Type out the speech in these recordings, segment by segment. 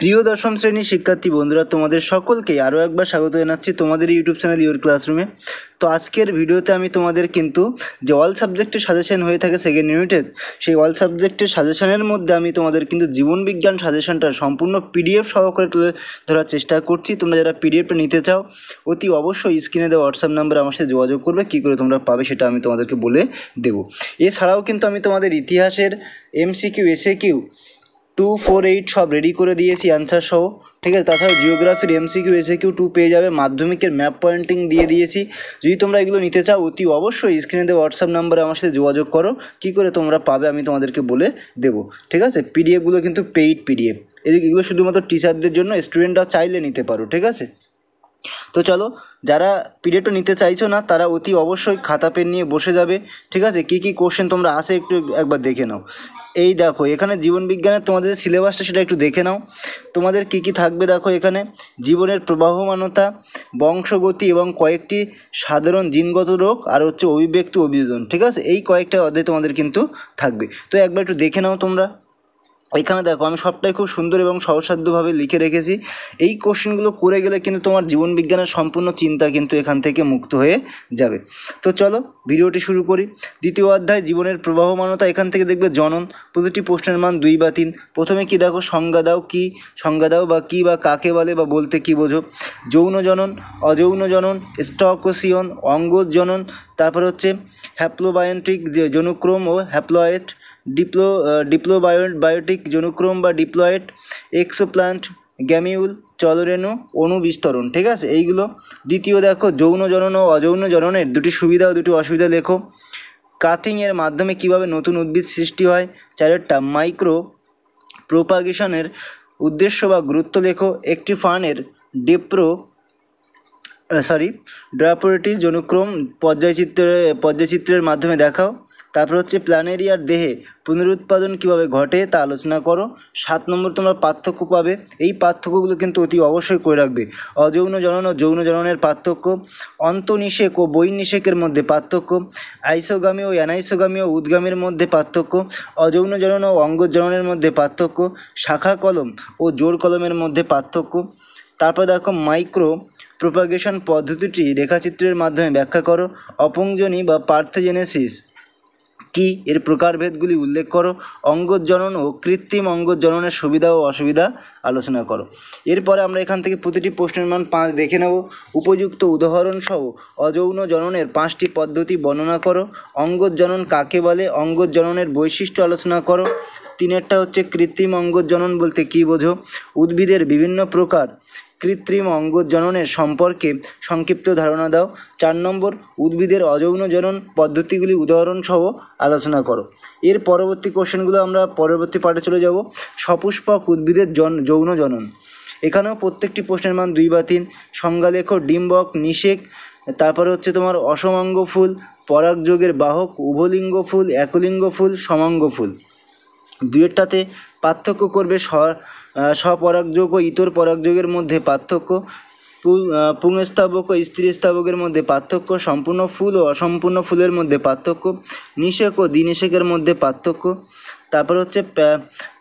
প্রিয় দশম শ্রেণীর শিক্ষার্থী বন্ধুরা তোমাদের সকলকে আরও একবার স্বাগত জানাচ্ছি তোমাদের ইউটিউব চ্যানেল ইউর ক্লাসরুমে তো আজকের ভিডিওতে আমি তোমাদের কিন্তু যে অল সাবজেক্টের সাজেশান হয়ে থাকে সেকেন্ড ইউনিটের সেই অল সাবজেক্টের সাজেশানের মধ্যে আমি তোমাদের কিন্তু জীবনবিজ্ঞান সাজেশানটা সম্পূর্ণ পিডিএফ সহকারে তুলে ধরার চেষ্টা করছি তোমরা যারা পিডিএফটা নিতে চাও অতি অবশ্যই স্ক্রিনে দেওয়া হোয়াটসঅ্যাপ নাম্বার আমার সাথে যোগাযোগ করবে কী করে তোমরা পাবে সেটা আমি তোমাদেরকে বলে দেবো এছাড়াও কিন্তু আমি তোমাদের ইতিহাসের MCQ SAQ two four eight সব রেডি করে দিয়েছি অ্যান্সার সহ ঠিক আছে তাছাড়াও জিওগ্রাফির এমসিকিউ এসে কিউ টু পেয়ে যাবে মাধ্যমিকের ম্যাপ পয়েন্টিং দিয়ে দিয়েছি যদি তোমরা এগুলো নিতে চাও অতি অবশ্যই স্ক্রিনে দেবে হোয়াটসঅ্যাপ নাম্বারে আমার সাথে যোগাযোগ করো কী করে তোমরা পাবে আমি তোমাদেরকে বলে দেবো ঠিক আছে পিডিএফগুলো কিন্তু পেইড পিডিএফ এদিকে এগুলো শুধুমাত্র টিচারদের জন্য স্টুডেন্টরা চাইলে নিতে পারো ঠিক আছে তো চলো যারা পিরিয়ডটা নিতে চাইছো না তারা অতি অবশ্যই খাতা পেন নিয়ে বসে যাবে ঠিক আছে কী কী কোশ্চেন তোমরা আসে একটু একবার দেখে নাও এই দেখো এখানে জীবনবিজ্ঞানের তোমাদের সিলেবাসটা সেটা একটু দেখে নাও তোমাদের কি কি থাকবে দেখো এখানে জীবনের প্রবাহমানতা বংশগতি এবং কয়েকটি সাধারণ জিনগত রোগ আর হচ্ছে অভিব্যক্তি অভিযোজন ঠিক আছে এই কয়েকটা অধ্যায় তোমাদের কিন্তু থাকবে তো একবার একটু দেখে নাও তোমরা এখানে দেখো আমি সবটাই খুব সুন্দর এবং সহসাধ্যভাবে লিখে রেখেছি এই কোশ্চেনগুলো করে গেলে কিন্তু তোমার জীবনবিজ্ঞানের সম্পূর্ণ চিন্তা কিন্তু এখান থেকে মুক্ত হয়ে যাবে তো চলো ভিডিওটি শুরু করি দ্বিতীয় অধ্যায় জীবনের প্রবাহমানতা এখান থেকে দেখবে জনন প্রতিটি প্রশ্নের মান দুই বা তিন প্রথমে কি দেখো সংজ্ঞা দাও কি সংজ্ঞা দাও বা কি বা কাকে বলে বা বলতে কি বোঝো যৌন জনন অযৌন জনন স্টকোসিয়ন অঙ্গজনন তারপর হচ্ছে হ্যাপ্লোবায়োটিক জনুক্রোম ও হ্যাপ্লয়েট ডিপ্লো ডিপ্লোবায়ো বায়োটিক জনুক্রোম বা ডিপ্লয়েড এক্সোপ্লান্ট গ্যামিউল চলরেণু অণু বিস্তরণ ঠিক আছে এইগুলো দ্বিতীয় দেখো যৌন জনন ও অযৌন জননের দুটি সুবিধা ও দুটি অসুবিধা লেখো কাথিংয়ের মাধ্যমে কিভাবে নতুন উদ্ভিদ সৃষ্টি হয় চারেরটা মাইক্রো প্রোপাগেশনের উদ্দেশ্য বা গুরুত্ব লেখো একটি ফানের ডেপ্রো সরি ড্রাপোরেটিস জনুক্রম পর্যায়চিত্রে পর্যায়চিত্রের মাধ্যমে দেখাও তারপর হচ্ছে প্ল্যানেরিয়ার দেহে পুনরুৎপাদন কিভাবে ঘটে তা আলোচনা করো সাত নম্বর তোমরা পার্থক্য পাবে এই পার্থক্যগুলো কিন্তু অতি অবশ্যই করে রাখবে অযৌন জনন ও যৌন জননের পার্থক্য অন্তনিষেক ও বৈনিষেকের মধ্যে পার্থক্য আইসোগামী ও অ্যানাইসোগামী ও উদ্গামীর মধ্যে পার্থক্য অযৌন জনন ও অঙ্গজননের মধ্যে পার্থক্য শাখা কলম ও জোর কলমের মধ্যে পার্থক্য তারপর দেখো মাইক্রো প্রোপাগেশন পদ্ধতিটি রেখাচিত্রের মাধ্যমে ব্যাখ্যা করো অপঞ্জনী বা পার্থজেনেসিস কি এর প্রকারভেদগুলি উল্লেখ করো অঙ্গজনন ও কৃত্রিম অঙ্গজননের সুবিধা ও অসুবিধা আলোচনা করো এরপরে আমরা এখান থেকে প্রতিটি প্রশ্নের মান পাঁচ দেখে নেব উপযুক্ত উদাহরণসহ অযৌন জননের পাঁচটি পদ্ধতি বর্ণনা করো অঙ্গজনন কাকে বলে অঙ্গজননের বৈশিষ্ট্য আলোচনা করো তিনেরটা হচ্ছে কৃত্রিম অঙ্গজনন বলতে কি বোঝো উদ্ভিদের বিভিন্ন প্রকার কৃত্রিম অঙ্গ জননের সম্পর্কে সংক্ষিপ্ত ধারণা দাও চার নম্বর উদ্ভিদের অযৌন জনন পদ্ধতিগুলি উদাহরণসহ আলোচনা করো এর পরবর্তী কোশ্চেনগুলো আমরা পরবর্তী পাঠে চলে যাব সপুষ্পক উদ্ভিদের জন যৌন জনন এখানেও প্রত্যেকটি প্রশ্নের মান দুই বা তিন সংজ্ঞা ডিম্বক নিষেক তারপরে হচ্ছে তোমার অসমাঙ্গ ফুল পরাগযোগের বাহক উভলিঙ্গ ফুল একলিঙ্গ ফুল সমাঙ্গ ফুল দুয়েরটাতে পার্থক্য করবে স স্বপরাগযোগ ও ইতর পরাগযোগের মধ্যে পার্থক্য পুংস্তাবক ও স্ত্রী স্তাবকের মধ্যে পার্থক্য সম্পূর্ণ ফুল ও অসম্পূর্ণ ফুলের মধ্যে পার্থক্য নিষেক ও দ্বিনিষেকের মধ্যে পার্থক্য তারপর হচ্ছে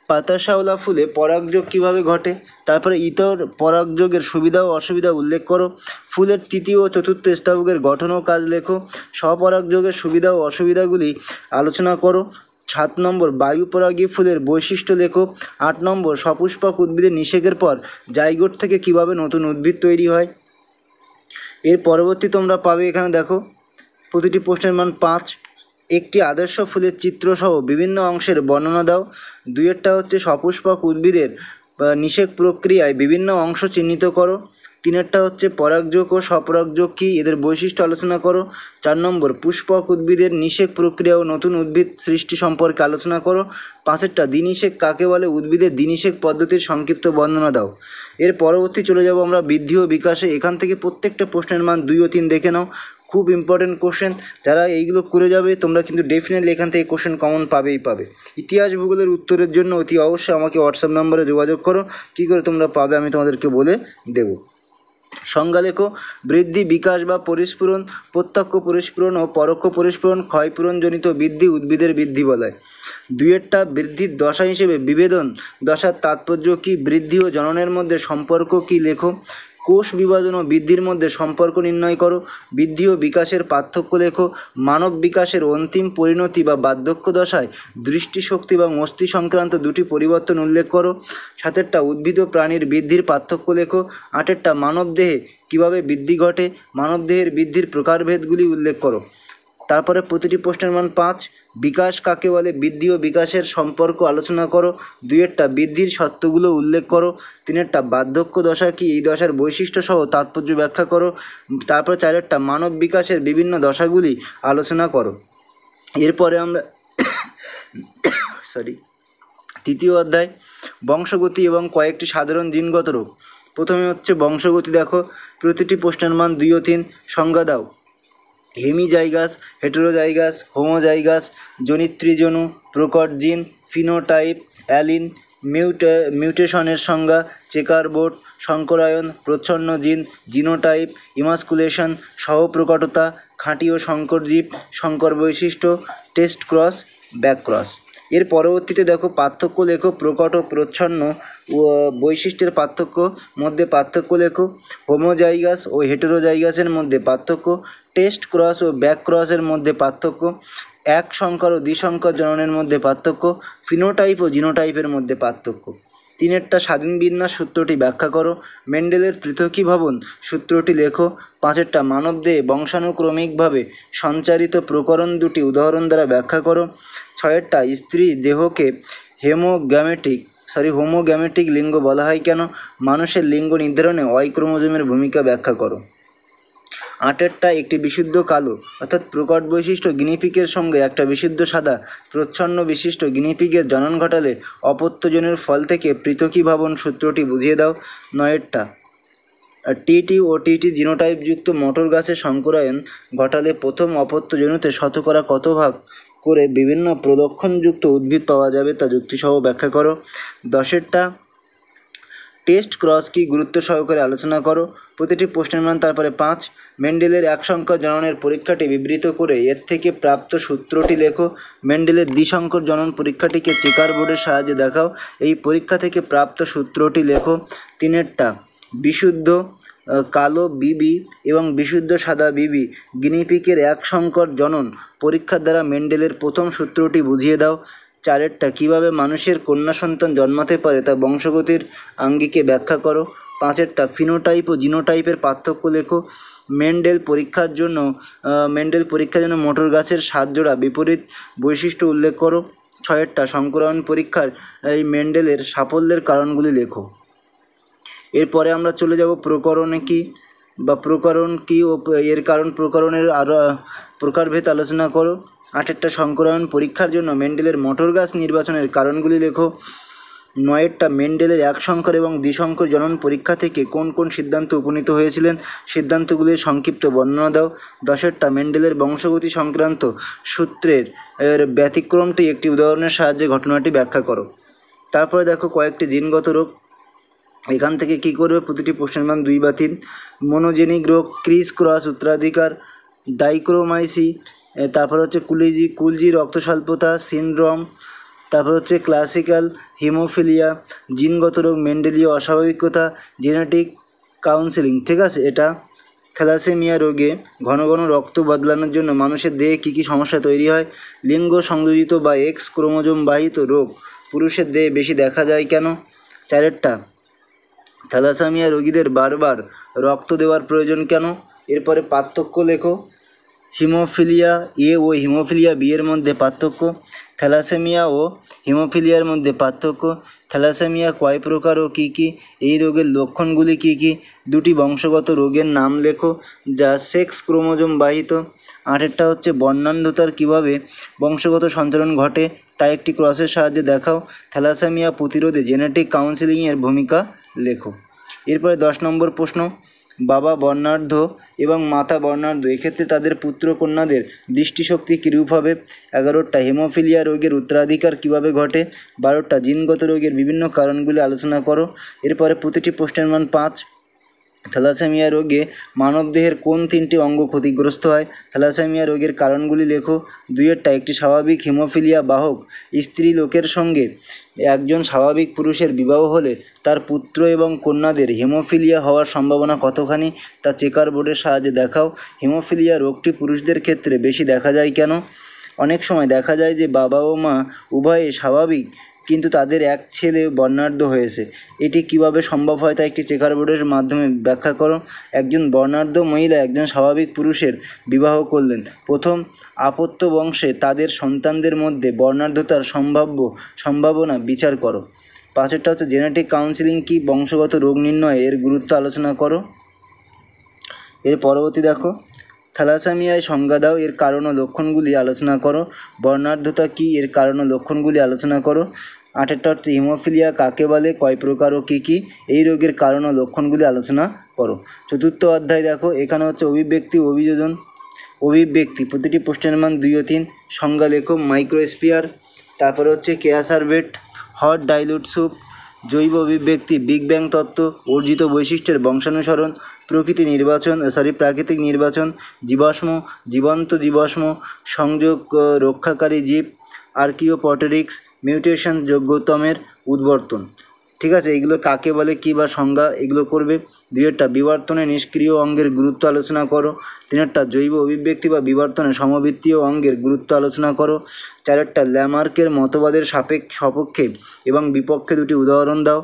পাতাশাওলা ফুলে পরাগযোগ কিভাবে ঘটে তারপরে ইতর পরাগযোগের সুবিধা ও অসুবিধা উল্লেখ করো ফুলের তৃতীয় ও চতুর্থ স্তাবকের গঠন ও কাজ লেখো স্বপরাগযোগের সুবিধা ও অসুবিধাগুলি আলোচনা করো সাত নম্বর বায়ুপরাগী ফুলের বৈশিষ্ট্য লেখো আট নম্বর সপুষ্পক উদ্ভিদের নিষেকের পর জাইগোট থেকে কিভাবে নতুন উদ্ভিদ তৈরি হয় এর পরবর্তী তোমরা পাবে এখানে দেখো প্রতিটি প্রশ্নের মান পাঁচ একটি আদর্শ ফুলের চিত্রসহ বিভিন্ন অংশের বর্ণনা দাও দুয়েরটা হচ্ছে সপুষ্পক উদ্ভিদের নিষেক প্রক্রিয়ায় বিভিন্ন অংশ চিহ্নিত করো তিনেরটা হচ্ছে পরাগযোগ ও সপরাগযোগ কী এদের বৈশিষ্ট্য আলোচনা করো চার নম্বর পুষ্পক উদ্ভিদের নিষেক প্রক্রিয়া ও নতুন উদ্ভিদ সৃষ্টি সম্পর্কে আলোচনা করো পাঁচেরটা দিনিষেক কাকে বলে উদ্ভিদের দিনিষেক পদ্ধতির সংক্ষিপ্ত বর্ণনা দাও এর পরবর্তী চলে যাব আমরা বৃদ্ধি ও বিকাশে এখান থেকে প্রত্যেকটা প্রশ্নের মান দুই ও তিন দেখে নাও খুব ইম্পর্টেন্ট কোশ্চেন যারা এইগুলো করে যাবে তোমরা কিন্তু ডেফিনেটলি এখান থেকে কোশ্চেন কমন পাবেই পাবে ইতিহাস ভূগোলের উত্তরের জন্য অতি অবশ্যই আমাকে হোয়াটসঅ্যাপ নম্বরে যোগাযোগ করো কী করে তোমরা পাবে আমি তোমাদেরকে বলে দেবো সংজ্ঞালেখ বৃদ্ধি বিকাশ বা পরিস্ফুরণ প্রত্যক্ষ পরিস্ফুরণ ও পরোক্ষ পরিস্ফুরণ ক্ষয়পূরণজনিত বৃদ্ধি উদ্ভিদের বৃদ্ধি বলে দুয়েরটা বৃদ্ধির দশা হিসেবে বিভেদন দশার তাৎপর্য কি বৃদ্ধি ও জননের মধ্যে সম্পর্ক কি লেখো কোষ বিভাজন ও বৃদ্ধির মধ্যে সম্পর্ক নির্ণয় করো বৃদ্ধি ও বিকাশের পার্থক্য দেখো মানব বিকাশের অন্তিম পরিণতি বা বার্ধক্য দশায় দৃষ্টিশক্তি বা মস্তি সংক্রান্ত দুটি পরিবর্তন উল্লেখ করো সাতেরটা উদ্ভিদ ও প্রাণীর বৃদ্ধির পার্থক্য লেখো আটেরটা মানব দেহে কীভাবে বৃদ্ধি ঘটে মানবদেহের বৃদ্ধির প্রকারভেদগুলি উল্লেখ করো তারপরে প্রতিটি প্রশ্নের মান পাঁচ বিকাশ কাকে বলে বৃদ্ধি ও বিকাশের সম্পর্ক আলোচনা করো দুইয়েরটা বৃদ্ধির সত্যগুলো উল্লেখ করো তিনেরটা বার্ধক্য দশা কি এই দশার বৈশিষ্ট্য সহ তাৎপর্য ব্যাখ্যা করো তারপর চারেরটা মানব বিকাশের বিভিন্ন দশাগুলি আলোচনা করো এরপরে আমরা সরি তৃতীয় অধ্যায় বংশগতি এবং কয়েকটি সাধারণ জিনগত রোগ প্রথমে হচ্ছে বংশগতি দেখো প্রতিটি প্রশ্নের মান দুই ও তিন সংজ্ঞা দাও হেমিজাইগাস হেটেরোজাইগাস হোমোজাইগাস জনিত্রিজনু প্রকট জিন ফিনোটাইপ অ্যালিন মিউটে মিউটেশনের সংজ্ঞা চেকারবোর্ড সংকরায়ন প্রচ্ছন্ন জিন জিনোটাইপ ইমাস্কুলেশন সহপ্রকটতা খাঁটি ও জীব সংকর বৈশিষ্ট্য টেস্ট ক্রস ব্যাক ক্রস এর পরবর্তীতে দেখো পার্থক্য লেখো প্রকট ও প্রচ্ছন্ন বৈশিষ্ট্যের পার্থক্য মধ্যে পার্থক্য লেখো হোমোজাইগাস ও হেটেরোজাইগাসের মধ্যে পার্থক্য টেস্ট ক্রস ও ব্যাক ক্রসের মধ্যে পার্থক্য এক সংখ্যার ও দ্বিসংখ্যক জননের মধ্যে পার্থক্য ফিনোটাইপ ও জিনোটাইপের মধ্যে পার্থক্য তিনেরটা স্বাধীন বিন্যাস সূত্রটি ব্যাখ্যা করো মেন্ডেলের পৃথকী ভবন সূত্রটি লেখো পাঁচেরটা মানবদেহে বংশানুক্রমিকভাবে সঞ্চারিত প্রকরণ দুটি উদাহরণ দ্বারা ব্যাখ্যা করো ছয়েরটা স্ত্রী দেহকে হেমোগ্যামেটিক সরি হোমোগ্যামেটিক লিঙ্গ বলা হয় কেন মানুষের লিঙ্গ নির্ধারণে অয়ক্রোমোজোমের ভূমিকা ব্যাখ্যা করো আটেরটা একটি বিশুদ্ধ কালো অর্থাৎ প্রকট বৈশিষ্ট্য গিনিপিকের সঙ্গে একটা বিশুদ্ধ সাদা প্রচ্ছন্ন বিশিষ্ট গিনিপিকের জনন ঘটালে অপত্যজনের ফল থেকে পৃথকী ভবন সূত্রটি বুঝিয়ে দাও নয়েরটা টিটি ও টিটি জিনোটাইপযুক্ত মটর গাছের সংকরায়ন ঘটালে প্রথম অপত্যজনুতে শতকরা কত ভাগ করে বিভিন্ন প্রদক্ষণযুক্ত উদ্ভিদ পাওয়া যাবে তা যুক্তিসহ ব্যাখ্যা করো দশেরটা টেস্ট ক্রস কি গুরুত্ব সহকারে আলোচনা করো প্রতিটি প্রশ্নের মান তারপরে পাঁচ মেন্ডেলের এক সংখ্যা জননের পরীক্ষাটি বিবৃত করে এর থেকে প্রাপ্ত সূত্রটি লেখো মেন্ডেলের দ্বিসংখ্যক জনন পরীক্ষাটিকে চেকার বোর্ডের সাহায্যে দেখাও এই পরীক্ষা থেকে প্রাপ্ত সূত্রটি লেখো তিনেরটা বিশুদ্ধ কালো বিবি এবং বিশুদ্ধ সাদা বিবি গিনিপিকের এক সংকর জনন পরীক্ষার দ্বারা মেন্ডেলের প্রথম সূত্রটি বুঝিয়ে দাও চারেরটা কিভাবে মানুষের কন্যা সন্তান জন্মাতে পারে তা বংশগতির আঙ্গিকে ব্যাখ্যা করো পাঁচেরটা ফিনোটাইপ ও জিনোটাইপের পার্থক্য লেখো মেন্ডেল পরীক্ষার জন্য মেন্ডেল পরীক্ষার জন্য মোটর গাছের সাত জোড়া বিপরীত বৈশিষ্ট্য উল্লেখ করো ছয়েরটা সংক্রমণ পরীক্ষার এই মেন্ডেলের সাফল্যের কারণগুলি লেখো এরপরে আমরা চলে যাব প্রকরণে কি বা প্রকরণ কী ও এর কারণ প্রকরণের আরও প্রকারভেদ আলোচনা করো আটেরটা সংক্রমণ পরীক্ষার জন্য মেন্ডেলের মোটর গাছ নির্বাচনের কারণগুলি লেখো নয়েরটা মেন্ডেলের এক সংখ্যার এবং দ্বিসংখ্যর জনন পরীক্ষা থেকে কোন কোন সিদ্ধান্ত উপনীত হয়েছিলেন সিদ্ধান্তগুলির সংক্ষিপ্ত বর্ণনা দাও দশেরটা মেন্ডেলের বংশগতি সংক্রান্ত সূত্রের এর ব্যতিক্রমটি একটি উদাহরণের সাহায্যে ঘটনাটি ব্যাখ্যা করো তারপরে দেখো কয়েকটি জিনগত রোগ এখান থেকে কি করবে প্রতিটি প্রশ্নের মান দুই বা তিন মনোজেনিক রোগ ক্রিস ক্রস উত্তরাধিকার ডাইক্রোমাইসি তারপর হচ্ছে কুলিজি কুলজি রক্তস্বল্পতা সিনড্রোম তারপর হচ্ছে ক্লাসিক্যাল হিমোফিলিয়া জিনগত রোগ মেন্ডেলীয় অস্বাভাবিকতা জেনেটিক কাউন্সেলিং ঠিক আছে এটা থ্যালাসেমিয়া রোগে ঘন ঘন রক্ত বদলানোর জন্য মানুষের দেহে কী কী সমস্যা তৈরি হয় লিঙ্গ সংযোজিত বা এক্স ক্রোমোজোম বাহিত রোগ পুরুষের দেহে বেশি দেখা যায় কেন চারেরটা থ্যালাসেমিয়া রোগীদের বারবার রক্ত দেওয়ার প্রয়োজন কেন এরপরে পার্থক্য লেখো হিমোফিলিয়া এ ও হিমোফিলিয়া বি এর মধ্যে পার্থক্য থ্যালাসেমিয়া ও হিমোফিলিয়ার মধ্যে পার্থক্য থ্যালাসেমিয়া কয় প্রকার ও কী কী এই রোগের লক্ষণগুলি কী কী দুটি বংশগত রোগের নাম লেখো যা সেক্স ক্রোমোজোম বাহিত আটেরটা হচ্ছে বর্ণান্ধতার কীভাবে বংশগত সঞ্চালন ঘটে তা একটি ক্রসের সাহায্যে দেখাও থ্যালাসেমিয়া প্রতিরোধে জেনেটিক কাউন্সিলিংয়ের ভূমিকা লেখো এরপরে দশ নম্বর প্রশ্ন বাবা বর্ণাঢ্য এবং মাতা বর্ণাঢ্য এক্ষেত্রে তাদের পুত্র কন্যাদের দৃষ্টিশক্তি কীরূপ হবে এগারোটা হেমোফিলিয়া রোগের উত্তরাধিকার কিভাবে ঘটে বারোটা জিনগত রোগের বিভিন্ন কারণগুলি আলোচনা করো এরপরে প্রতিটি প্রশ্নের মান পাঁচ থ্যালাসেমিয়া রোগে মানবদেহের কোন তিনটি অঙ্গ ক্ষতিগ্রস্ত হয় থ্যালাসেমিয়া রোগের কারণগুলি লেখো দুইয়েরটা একটি স্বাভাবিক হিমোফিলিয়া বাহক স্ত্রী লোকের সঙ্গে একজন স্বাভাবিক পুরুষের বিবাহ হলে তার পুত্র এবং কন্যাদের হিমোফিলিয়া হওয়ার সম্ভাবনা কতখানি তা চেকার বোর্ডের সাহায্যে দেখাও হিমোফিলিয়া রোগটি পুরুষদের ক্ষেত্রে বেশি দেখা যায় কেন অনেক সময় দেখা যায় যে বাবা ও মা উভয়ে স্বাভাবিক কিন্তু তাদের এক ছেলে বর্ণাঢ্য হয়েছে এটি কীভাবে সম্ভব হয় তা একটি চেকার বোর্ডের মাধ্যমে ব্যাখ্যা করো একজন বর্ণাঢ্য মহিলা একজন স্বাভাবিক পুরুষের বিবাহ করলেন প্রথম আপত্য বংশে তাদের সন্তানদের মধ্যে বর্ণাঢ্যতার সম্ভাব্য সম্ভাবনা বিচার করো পাঁচেরটা হচ্ছে জেনেটিক কাউন্সিলিং কি বংশগত রোগ নির্ণয় এর গুরুত্ব আলোচনা করো এর পরবর্তী দেখো থালাসামিয়ায় সংজ্ঞা দাও এর কারণ ও লক্ষণগুলি আলোচনা করো বর্ণাঢ্যতা কী এর কারণ ও লক্ষণগুলি আলোচনা করো আঠেরটা হচ্ছে হিমোফিলিয়া কাকে বলে কয় প্রকার ও কী কী এই রোগের কারণ ও লক্ষণগুলি আলোচনা করো চতুর্থ অধ্যায় দেখো এখানে হচ্ছে অভিব্যক্তি অভিযোজন অভিব্যক্তি প্রতিটি প্রশ্নের মান দুই ও তিন সংজ্ঞা লেখো মাইক্রোস্পিয়ার তারপরে হচ্ছে কেয়াসারভেট হট ডাইলুট স্যুপ জৈব অভিব্যক্তি বিগ ব্যাং তত্ত্ব অর্জিত বৈশিষ্ট্যের বংশানুসরণ প্রকৃতি নির্বাচন সরি প্রাকৃতিক নির্বাচন জীবাশ্ম জীবন্ত জীবাশ্ম সংযোগ রক্ষাকারী জীব আর্কিও পটেরিক্স মিউটেশন যোগ্যতমের উদ্বর্তন ঠিক আছে এগুলো কাকে বলে কী বা সংজ্ঞা এগুলো করবে একটা বিবর্তনে নিষ্ক্রিয় অঙ্গের গুরুত্ব আলোচনা করো তিনেরটা জৈব অভিব্যক্তি বা বিবর্তনে সমবৃত্তীয় অঙ্গের গুরুত্ব আলোচনা করো চারেরটা ল্যামার্কের মতবাদের সাপেক্ষ সপক্ষে এবং বিপক্ষে দুটি উদাহরণ দাও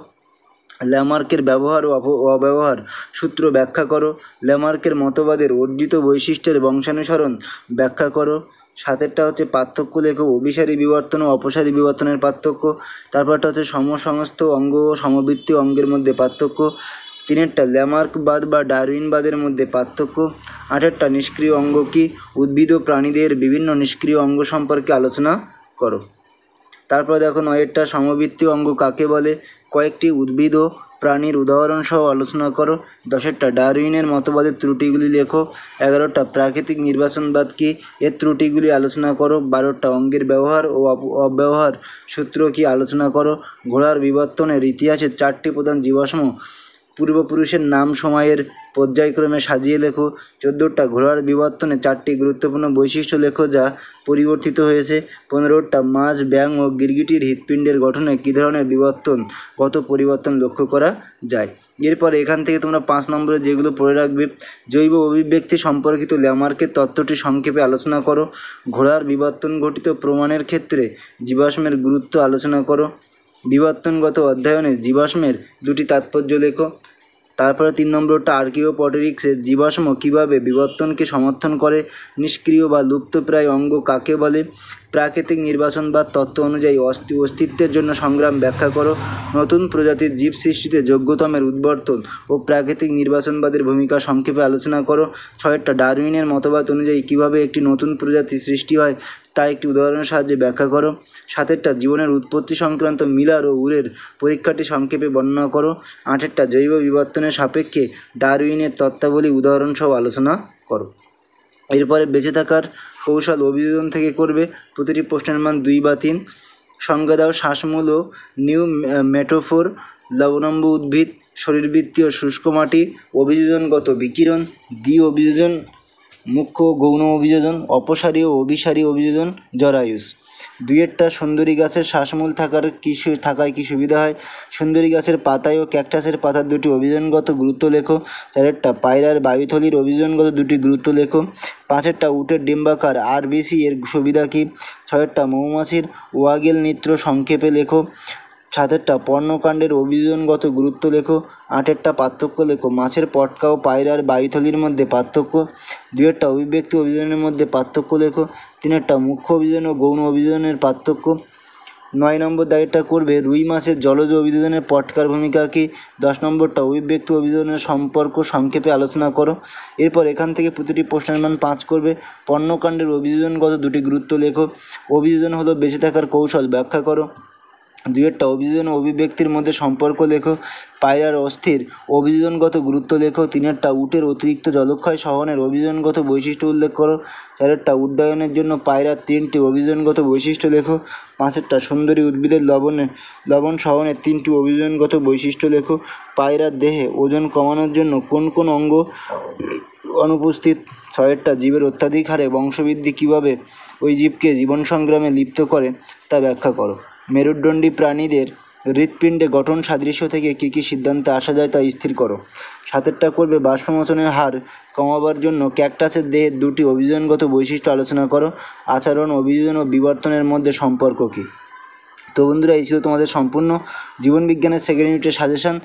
ল্যামার্কের ব্যবহার ও অব্যবহার সূত্র ব্যাখ্যা করো ল্যামার্কের মতবাদের অর্জিত বৈশিষ্ট্যের বংশানুসরণ ব্যাখ্যা করো সাতেরটা হচ্ছে পার্থক্য লেখো অভিসারী বিবর্তন ও অপসারী বিবর্তনের পার্থক্য তারপরটা হচ্ছে সমসমস্ত অঙ্গ ও সমবৃত্তি অঙ্গের মধ্যে পার্থক্য তিনেরটা ল্যামার্কবাদ বা ডারউইনবাদের মধ্যে পার্থক্য আঠেরটা নিষ্ক্রিয় অঙ্গ কি উদ্ভিদ ও প্রাণীদের বিভিন্ন নিষ্ক্রিয় অঙ্গ সম্পর্কে আলোচনা করো তারপর দেখো নয়েরটা সমবৃত্তি অঙ্গ কাকে বলে কয়েকটি উদ্ভিদ ও প্রাণীর উদাহরণ সহ আলোচনা করো দশেরটা ডারউইনের মতবাদের ত্রুটিগুলি লেখো এগারোটা প্রাকৃতিক নির্বাচনবাদ কি এর ত্রুটিগুলি আলোচনা করো বারোটা অঙ্গের ব্যবহার ও অব্যবহার সূত্র কি আলোচনা করো ঘোড়ার বিবর্তনের ইতিহাসের চারটি প্রধান জীবাশ্ম পূর্বপুরুষের নাম সময়ের পর্যায়ক্রমে সাজিয়ে লেখো চোদ্দোটা ঘোড়ার বিবর্তনে চারটি গুরুত্বপূর্ণ বৈশিষ্ট্য লেখো যা পরিবর্তিত হয়েছে পনেরোটা মাছ ব্যাং ও গিরগিটির হৃৎপিণ্ডের গঠনে কী ধরনের বিবর্তন কত পরিবর্তন লক্ষ্য করা যায় এরপর এখান থেকে তোমরা পাঁচ নম্বরে যেগুলো পড়ে রাখবে জৈব অভিব্যক্তি সম্পর্কিত ল্যামার্কের তত্ত্বটি সংক্ষেপে আলোচনা করো ঘোড়ার বিবর্তন ঘটিত প্রমাণের ক্ষেত্রে জীবাশ্মের গুরুত্ব আলোচনা করো বিবর্তনগত অধ্যয়নে জীবাশ্মের দুটি তাৎপর্য লেখো তারপরে তিন নম্বরটা আর্কিও পটেরিক্সের জীবাশ্ম কীভাবে বিবর্তনকে সমর্থন করে নিষ্ক্রিয় বা লুপ্তপ্রায় অঙ্গ কাকে বলে প্রাকৃতিক নির্বাচন বা তত্ত্ব অনুযায়ী অস্তি অস্তিত্বের জন্য সংগ্রাম ব্যাখ্যা করো নতুন প্রজাতির জীব সৃষ্টিতে যোগ্যতমের উদ্বর্তন ও প্রাকৃতিক নির্বাচনবাদের ভূমিকা সংক্ষেপে আলোচনা করো ছয়টা ডারউইনের মতবাদ অনুযায়ী কীভাবে একটি নতুন প্রজাতি সৃষ্টি হয় তা একটি উদাহরণের সাহায্যে ব্যাখ্যা করো সাতেরটা জীবনের উৎপত্তি সংক্রান্ত মিলার ও উরের পরীক্ষাটি সংক্ষেপে বর্ণনা করো আঠেরটা জৈব বিবর্তনের সাপেক্ষে ডারউইনের তত্ত্বাবলী উদাহরণসহ আলোচনা করো এরপরে বেঁচে থাকার কৌশল অভিযোজন থেকে করবে প্রতিটি প্রশ্নের মান দুই বা তিন সংজ্ঞা দাও শ্বাসমূল ও নিউ মেটোফোর লবণম্ব উদ্ভিদ শরীরবৃত্তীয় শুষ্ক মাটি অভিযোজনগত বিকিরণ দ্বি অভিযোজন মুখ্য গৌণ অভিযোজন অপসারী ও অভিসারী অভিযোজন জরায়ুষ একটা সুন্দরী গাছের শ্বাসমূল থাকার কী থাকায় কী সুবিধা হয় সুন্দরী গাছের পাতায় ও ক্যাকটাসের পাতার দুটি অভিযানগত গুরুত্ব লেখো চারেরটা পায়রার বায়ুথলির অভিযানগত দুটি গুরুত্ব লেখো পাঁচেরটা উটের ডিম্বাকার আর বিসি এর সুবিধা কী ছয়েরটা মৌমাছির ওয়াগেল নৃত্য সংক্ষেপে লেখো ছাদেরটা পর্ণকাণ্ডের অভিযোজনগত গুরুত্ব লেখো আটেরটা পার্থক্য লেখো মাছের পটকা ও পায়রার বায়ুথলির মধ্যে পার্থক্য দুয়েরটা অভিব্যক্তি অভিযোজনের মধ্যে পার্থক্য লেখো তিনেরটা মুখ্য অভিযোজন ও গৌণ অভিযোজনের পার্থক্য নয় নম্বর দায়েরটা করবে রুই মাছের জলজ অভিযোজনে পটকার ভূমিকা কী দশ নম্বরটা অভিব্যক্তি অভিযোজনের সম্পর্ক সংক্ষেপে আলোচনা করো এরপর এখান থেকে প্রতিটি প্রশ্নের মান পাঁচ করবে পণ্যকাণ্ডের অভিযোজনগত দুটি গুরুত্ব লেখো অভিযোজন হলো বেঁচে থাকার কৌশল ব্যাখ্যা করো দুয়েরটা অভিযোজন অভিব্যক্তির মধ্যে সম্পর্ক লেখো পায়রার অস্থির অভিযোজনগত গুরুত্ব লেখো তিনেরটা উটের অতিরিক্ত জলক্ষয় সহনের অভিযোজনগত বৈশিষ্ট্য উল্লেখ করো চারেরটা উড্ডয়নের জন্য পায়রার তিনটি অভিযোজনগত বৈশিষ্ট্য লেখো পাঁচেরটা সুন্দরী উদ্ভিদের লবণে লবণ সহনের তিনটি অভিযোজনগত বৈশিষ্ট্য লেখো পায়রার দেহে ওজন কমানোর জন্য কোন কোন অঙ্গ অনুপস্থিত ছয়েরটা জীবের অত্যাধিক হারে বংশবৃদ্ধি কীভাবে ওই জীবকে জীবন সংগ্রামে লিপ্ত করে তা ব্যাখ্যা করো মেরুদণ্ডী প্রাণীদের হৃৎপিণ্ডে গঠন সাদৃশ্য থেকে কী কী সিদ্ধান্তে আসা যায় তা স্থির করো সাতেরটা করবে বাষ্পমোচনের হার কমাবার জন্য ক্যাকটাসের দেহের দুটি অভিযোজনগত বৈশিষ্ট্য আলোচনা করো আচরণ অভিযোজন ও বিবর্তনের মধ্যে সম্পর্ক কী তো বন্ধুরা এই ছিল তোমাদের সম্পূর্ণ জীবনবিজ্ঞানের সেকেন্ড ইউনিটের সাজেশান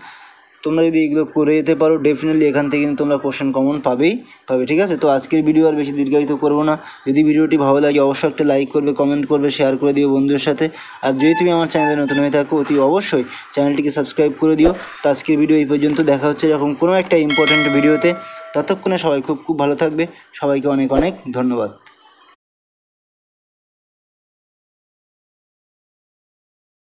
তোমরা যদি এগুলো করে যেতে পারো ডেফিনেটলি এখান থেকে কিন্তু তোমরা কোশ্চেন কমন পাবেই পাবে ঠিক আছে তো আজকের ভিডিও আর বেশি দীর্ঘায়িত করবো না যদি ভিডিওটি ভালো লাগে অবশ্যই একটা লাইক করবে কমেন্ট করবে শেয়ার করে দিও বন্ধুদের সাথে আর যদি তুমি আমার চ্যানেলে নতুন হয়ে থাকো অতি অবশ্যই চ্যানেলটিকে সাবস্ক্রাইব করে দিও তো আজকের ভিডিও এই পর্যন্ত দেখা হচ্ছে এরকম কোনো একটা ইম্পর্ট্যান্ট ভিডিওতে ততক্ষণে সবাই খুব খুব ভালো থাকবে সবাইকে অনেক অনেক ধন্যবাদ